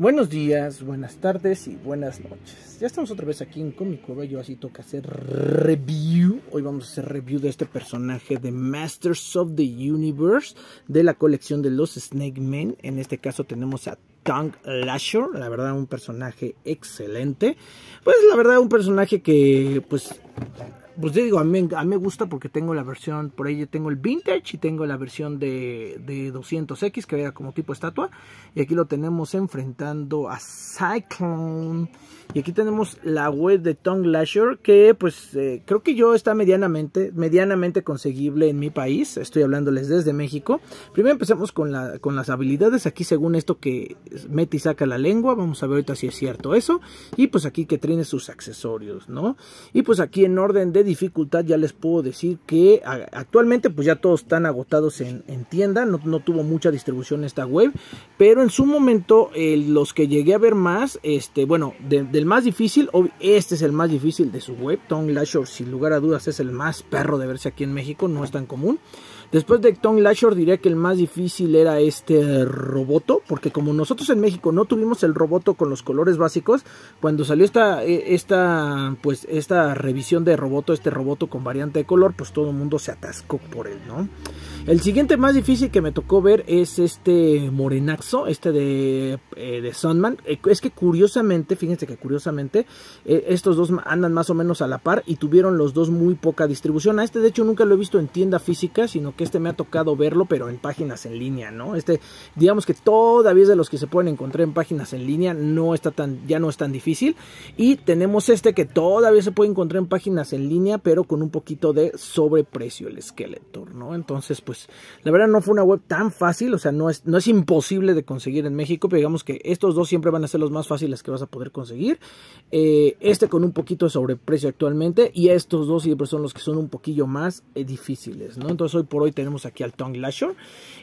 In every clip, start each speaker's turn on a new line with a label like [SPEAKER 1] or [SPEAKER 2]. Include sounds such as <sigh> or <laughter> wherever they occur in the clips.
[SPEAKER 1] Buenos días, buenas tardes y buenas noches. Ya estamos otra vez aquí en Comic Cueva. Yo así toca hacer review. Hoy vamos a hacer review de este personaje de Masters of the Universe de la colección de los Snake Men. En este caso tenemos a Tongue Lasher, la verdad un personaje excelente. Pues la verdad un personaje que pues pues yo digo, a mí, me gusta porque tengo la versión, por ahí tengo el vintage y tengo la versión de, de 200X que era como tipo estatua. Y aquí lo tenemos enfrentando a Cyclone. Y aquí tenemos la web de Tongue Lasher, que pues eh, creo que yo está medianamente, medianamente conseguible en mi país. Estoy hablándoles desde México. Primero empezamos con, la, con las habilidades. Aquí según esto que mete y saca la lengua. Vamos a ver ahorita si es cierto eso. Y pues aquí que tiene sus accesorios, ¿no? Y pues aquí en orden de dificultad ya les puedo decir que actualmente pues ya todos están agotados en, tienda. No, tuvo mucha distribución esta web. Pero en su momento eh, los que llegué a ver más, este, bueno, de el más difícil, este es el más difícil de su web. Tom Lashore, sin lugar a dudas, es el más perro de verse aquí en México, no es tan común. Después de Tom Lashor diría que el más difícil era este eh, roboto, porque como nosotros en México no tuvimos el roboto con los colores básicos, cuando salió esta, eh, esta, pues, esta revisión de roboto, este roboto con variante de color, pues todo el mundo se atascó por él, ¿no? El siguiente más difícil que me tocó ver es este Morenaxo, este de, eh, Sandman. Es que curiosamente, fíjense que curiosamente, estos dos andan más o menos a la par y tuvieron los dos muy poca distribución. A este de hecho nunca lo he visto en tienda física, sino que este me ha tocado verlo, pero en páginas en línea, ¿no? Este, digamos que todavía es de los que se pueden encontrar en páginas en línea, no está tan, ya no es tan difícil. Y tenemos este que todavía se puede encontrar en páginas en línea, pero con un poquito de sobreprecio el Skeletor, ¿no? Entonces, pues, la verdad no fue una web tan fácil, o sea, no es, no es imposible de conseguir en México, pero digamos que estos dos siempre van a ser los más fáciles que vas a poder conseguir. Eh, este con un poquito de sobreprecio actualmente y estos dos siempre son los que son un poquillo más eh, difíciles, ¿no? Entonces hoy por hoy tenemos aquí al Tongue Lasher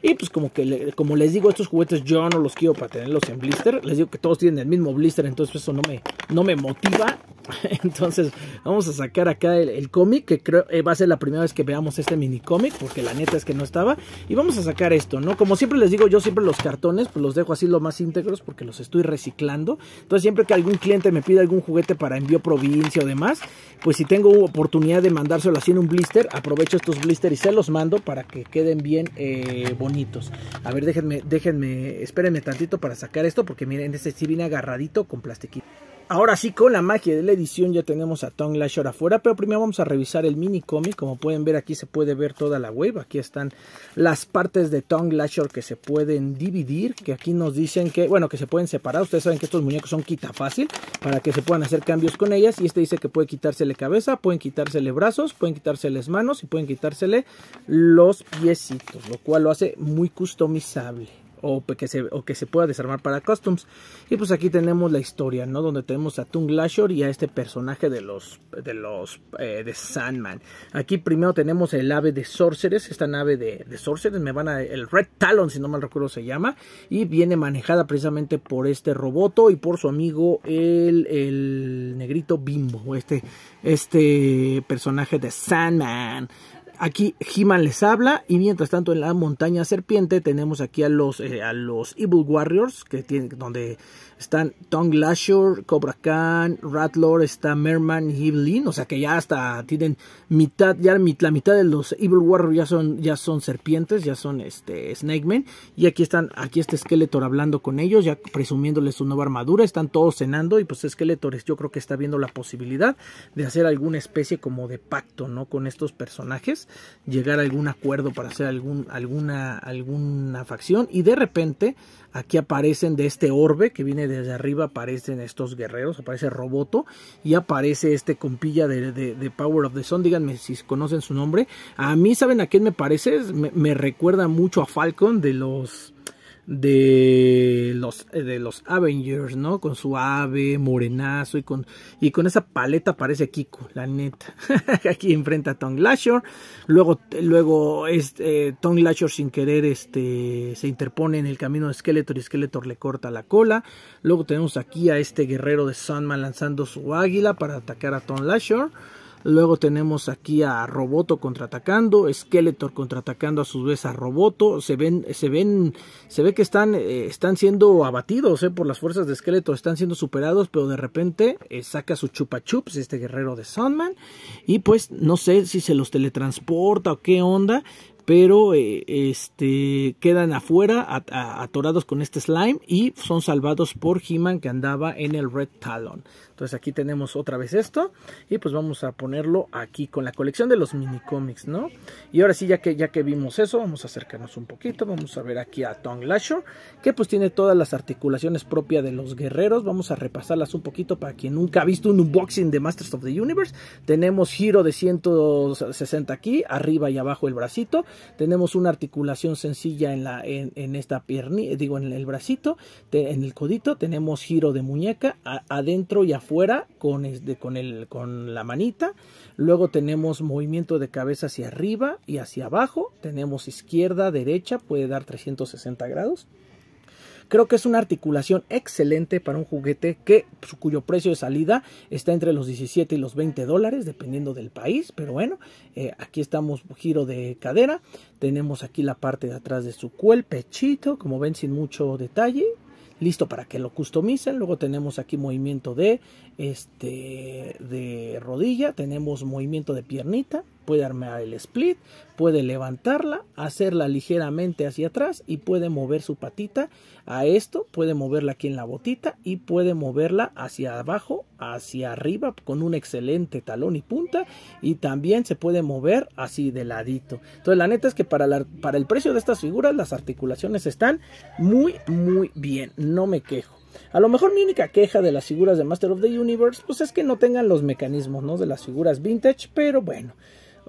[SPEAKER 1] Y pues como que como les digo, estos juguetes yo no los quiero para tenerlos en blister. Les digo que todos tienen el mismo blister, entonces eso no me, no me motiva. <laughs> Entonces, vamos a sacar acá el, cómic, que creo eh, va a ser la primera vez que veamos este mini cómic, porque la neta es que no estaba. Y vamos a sacar esto, ¿no? Como siempre les digo, yo siempre los cartones, pues los dejo así lo más íntegros, porque los estoy reciclando. Entonces, siempre que algún cliente me pida algún juguete para envío provincia o demás, pues si tengo oportunidad de mandárselo así en un blister, aprovecho estos blister y se los mando para que queden bien eh, bonitos. A ver, déjenme, déjenme, espérenme tantito para sacar esto, porque miren, este sí viene agarradito con plastiquito. Ahora sí, con la magia de la edición ya tenemos a Tom Lasher afuera, pero primero vamos a revisar el mini cómic. Como pueden ver aquí se puede ver toda la web. Aquí están las partes de Tom Lasher que se pueden dividir, que aquí nos dicen que, bueno, que se pueden separar. Ustedes saben que estos muñecos son quita fácil para que se puedan hacer cambios con ellas. Y este dice que puede quitársele cabeza, pueden quitársele brazos, pueden quitárseles manos y pueden quitársele los piecitos, lo cual lo hace muy customizable o que se, o que se pueda desarmar para customs. Y pues aquí tenemos la historia, ¿no? Donde tenemos a Tung Lashor y a este personaje de los, de los, eh, de Sandman. Aquí primero tenemos el ave de Sorceres. esta nave de, de me van a, el Red Talon, si no mal recuerdo se llama, y viene manejada precisamente por este roboto y por su amigo el, el negrito bimbo, este, este personaje de Sandman. Aquí he les habla y mientras tanto en la montaña serpiente tenemos aquí a los, eh, a los Evil Warriors, que tienen, donde están Tongue Lasher, Cobra Khan, Ratlord, está Merman, Evelyn, o sea que ya hasta tienen mitad, ya la mitad de los Evil Warriors ya son, ya son serpientes, ya son este Snake y aquí están, aquí está Skeletor hablando con ellos, ya presumiéndoles su nueva armadura, están todos cenando y pues Skeletor yo creo que está viendo la posibilidad de hacer alguna especie como de pacto, ¿no? Con estos personajes, llegar a algún acuerdo para hacer algún, alguna, alguna facción y de repente aquí aparecen de este orbe que viene desde arriba, aparecen estos guerreros, aparece Roboto y aparece este compilla de, Power of the Sun, díganme si conocen su nombre. A mí, ¿saben a quién me parece? me recuerda mucho a Falcon de los de los, eh, de los Avengers, ¿no? Con su ave, morenazo y con, y con esa paleta parece Kiko, la neta. <laughs> Aquí enfrenta a Tom Lasher Luego, luego este, eh, Tom Lasher sin querer este, se interpone en el camino de Skeletor y Skeletor le corta la cola. Luego tenemos aquí a este guerrero de Sandman lanzando su águila para atacar a Tom Lasher Luego tenemos aquí a Roboto contraatacando, Skeletor contraatacando a su vez a Roboto. Se ven, se ven, se ve que están, eh, están siendo abatidos eh, por las fuerzas de Skeletor, están siendo superados, pero de repente eh, saca su Chupa Chups, este guerrero de Sandman, y pues no sé si se los teletransporta o qué onda, pero eh, este, quedan afuera atorados con este slime y son salvados por He-Man que andaba en el Red Talon. Entonces aquí tenemos otra vez esto y pues vamos a ponerlo aquí con la colección de los mini cómics, ¿no? Y ahora sí, ya que, ya que vimos eso, vamos a acercarnos un poquito, vamos a ver aquí a Tom Lasher, que pues tiene todas las articulaciones propias de los guerreros, vamos a repasarlas un poquito para quien nunca ha visto un unboxing de Masters of the Universe. Tenemos giro de 160 aquí, arriba y abajo el bracito, tenemos una articulación sencilla en, la, en, esta pierna, digo, en el bracito, en el codito. Tenemos giro de muñeca adentro y afuera con, con, el, con la manita. Luego tenemos movimiento de cabeza hacia arriba y hacia abajo. Tenemos izquierda, derecha, puede dar 360 grados. Creo que es una articulación excelente para un juguete que cuyo precio de salida está entre los 17 y los 20 dólares, dependiendo del país. Pero bueno, eh, aquí estamos giro de cadera. Tenemos aquí la parte de atrás de su cuel, pechito, como ven sin mucho detalle listo para que lo customicen. Luego tenemos aquí movimiento de, este, de rodilla, tenemos movimiento de piernita, puede armar el split, puede levantarla, hacerla ligeramente hacia atrás y puede mover su patita a esto, puede moverla aquí en la botita y puede moverla hacia abajo, hacia arriba con un excelente talón y punta y también se puede mover así de ladito. Entonces la neta es que para, para el precio de estas figuras las articulaciones están muy muy bien, no me quejo. A lo mejor mi única queja de las figuras de Master of the Universe pues es que no tengan los mecanismos ¿no? de las figuras vintage, pero bueno.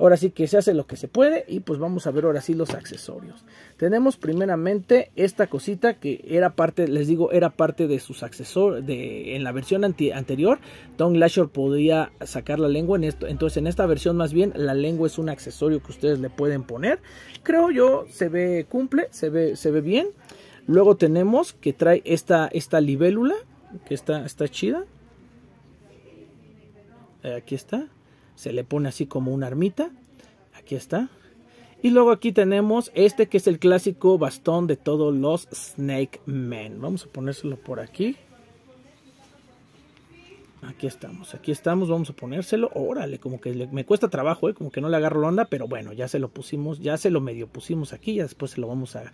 [SPEAKER 1] Ahora sí que se hace lo que se puede y pues vamos a ver ahora sí los accesorios. Tenemos primeramente esta cosita que era parte, les digo, era parte de sus accesorios. De, en la versión anterior, Tom Lasher podía sacar la lengua. En esto, entonces en esta versión más bien la lengua es un accesorio que ustedes le pueden poner. Creo yo se ve, cumple, se ve, se ve bien. Luego tenemos que trae esta, esta libélula, que está, está chida. Aquí está se le pone así como una armita. Aquí está. Y luego aquí tenemos este que es el clásico bastón de todos los Snake Men. Vamos a ponérselo por aquí. Aquí estamos, aquí estamos, vamos a ponérselo. Órale, como que me cuesta trabajo, eh, como que no le agarro la onda, pero bueno, ya se lo pusimos, ya se lo medio pusimos aquí, ya después se lo vamos a,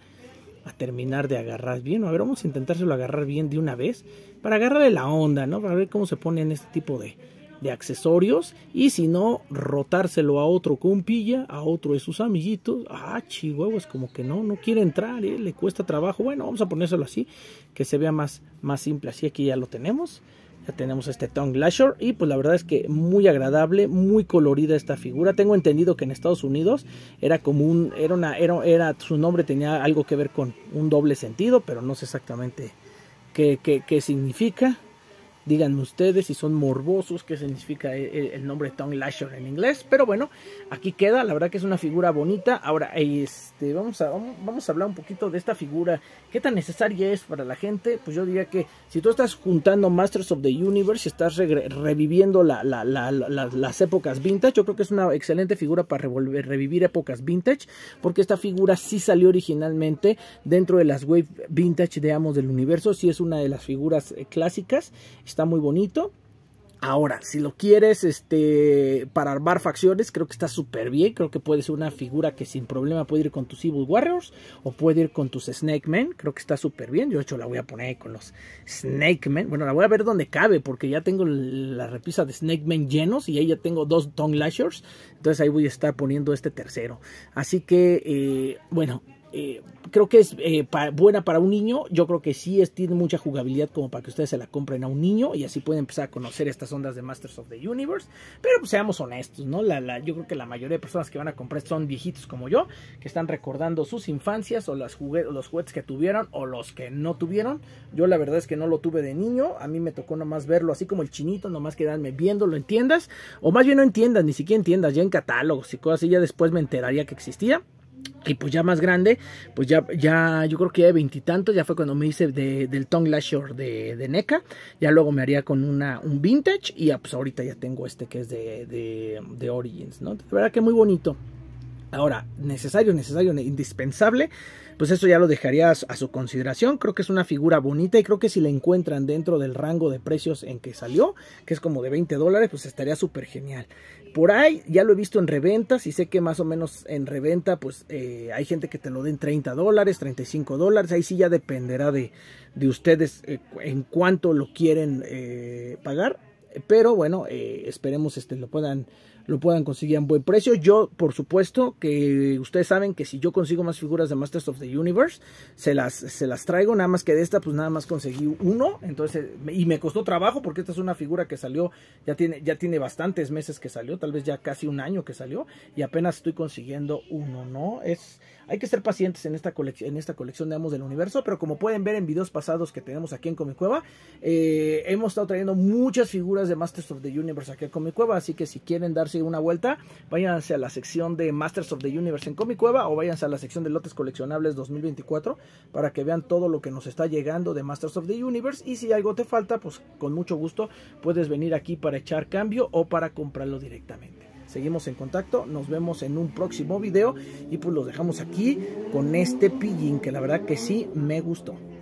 [SPEAKER 1] a terminar de agarrar bien. A ver, vamos a intentárselo agarrar bien de una vez para agarrarle la onda, ¿no? Para ver cómo se pone en este tipo de, de accesorios y si no, rotárselo a otro pilla, a otro de sus amiguitos. Ah, es como que no, no quiere entrar, ¿eh? le cuesta trabajo. Bueno, vamos a ponérselo así, que se vea más, más simple. Así aquí ya lo tenemos. Ya tenemos este Tongue Lasher y pues la verdad es que muy agradable, muy colorida esta figura. Tengo entendido que en Estados Unidos era como un, era una, era, su nombre tenía algo que ver con un doble sentido, pero no sé exactamente qué, qué significa. Díganme ustedes si son morbosos, qué significa e, e, el, nombre Tom Lasher en inglés. Pero bueno, aquí queda, la verdad que es una figura bonita. Ahora, este, vamos, a, vamos a hablar un poquito de esta figura. ¿Qué tan necesaria es para la gente? Pues yo diría que si tú estás juntando Masters of the Universe, estás reviviendo las épocas vintage, yo creo que es una excelente figura para revivir épocas vintage, porque esta figura sí salió originalmente dentro de las Wave Vintage de Amos del Universo, sí es una de las figuras eh, clásicas está muy bonito. Ahora, si lo quieres este, para armar facciones, creo que está súper bien. Creo que puede ser una figura que sin problema puede ir con tus Evil Warriors o puede ir con tus Snake Men. Creo que está súper bien. Yo, de hecho, la voy a poner con los Snake Men. Bueno, la voy a ver dónde cabe porque ya tengo la repisa de Snake Men llenos y ahí ya tengo dos Tongue Lashers. Entonces ahí voy a estar poniendo este tercero. Así que, eh, bueno, eh, creo que es eh, buena para un niño. Yo creo que sí es, tiene mucha jugabilidad como para que ustedes se la compren a un niño y así pueden empezar a conocer estas ondas de Masters of the Universe. Pero pues, seamos honestos, ¿no? La, yo creo que la mayoría de personas que van a comprar son viejitos como yo, que están recordando sus infancias o los juguetes que tuvieron o los que no tuvieron. Yo la verdad es que no lo tuve de niño. A mí me tocó nomás verlo así como el chinito, nomás quedarme viéndolo entiendas tiendas. O más bien no entiendas ni siquiera entiendas ya en catálogos y cosas así. Ya después me enteraría que existía y pues ya más grande, pues ya, ya yo creo que ya de veintitantos, ya fue cuando me hice del Tongue Lasher de, NECA. Ya luego me haría con una, un vintage y pues ahorita ya tengo este que es de, de Origins, ¿no? De verdad que muy bonito. Ahora, necesario, necesario, indispensable, pues eso ya lo dejaría a su consideración. Creo que es una figura bonita y creo que si la encuentran dentro del rango de precios en que salió, que es como de 20 dólares, pues estaría súper genial. Por ahí ya lo he visto en reventas y sé que más o menos en reventa, pues eh, hay gente que te lo den 30 dólares, 35 dólares. Ahí sí ya dependerá de, de ustedes eh, en cuánto lo quieren eh, pagar. Pero bueno, esperemos este, lo puedan lo puedan conseguir a buen precio. Yo, por supuesto, que ustedes saben que si yo consigo más figuras de Masters of the Universe, se las, se las traigo. Nada más que de esta, pues nada más conseguí uno. Entonces, y me costó trabajo porque esta es una figura que salió, ya tiene, ya tiene bastantes meses que salió, tal vez ya casi un año que salió, y apenas estoy consiguiendo uno, ¿no? Es, hay que ser pacientes en esta, colección, en esta colección de Amos del Universo, pero como pueden ver en videos pasados que tenemos aquí en Comic Cueva, eh, hemos estado trayendo muchas figuras de Masters of the Universe aquí en Comic Cueva, así que si quieren darse una vuelta, váyanse a la sección de Masters of the Universe en Comic Cueva o váyanse a la sección de lotes coleccionables 2024 para que vean todo lo que nos está llegando de Masters of the Universe y si algo te falta, pues con mucho gusto puedes venir aquí para echar cambio o para comprarlo directamente. Seguimos en contacto, nos vemos en un próximo video y pues los dejamos aquí con este pillín que la verdad que sí me gustó.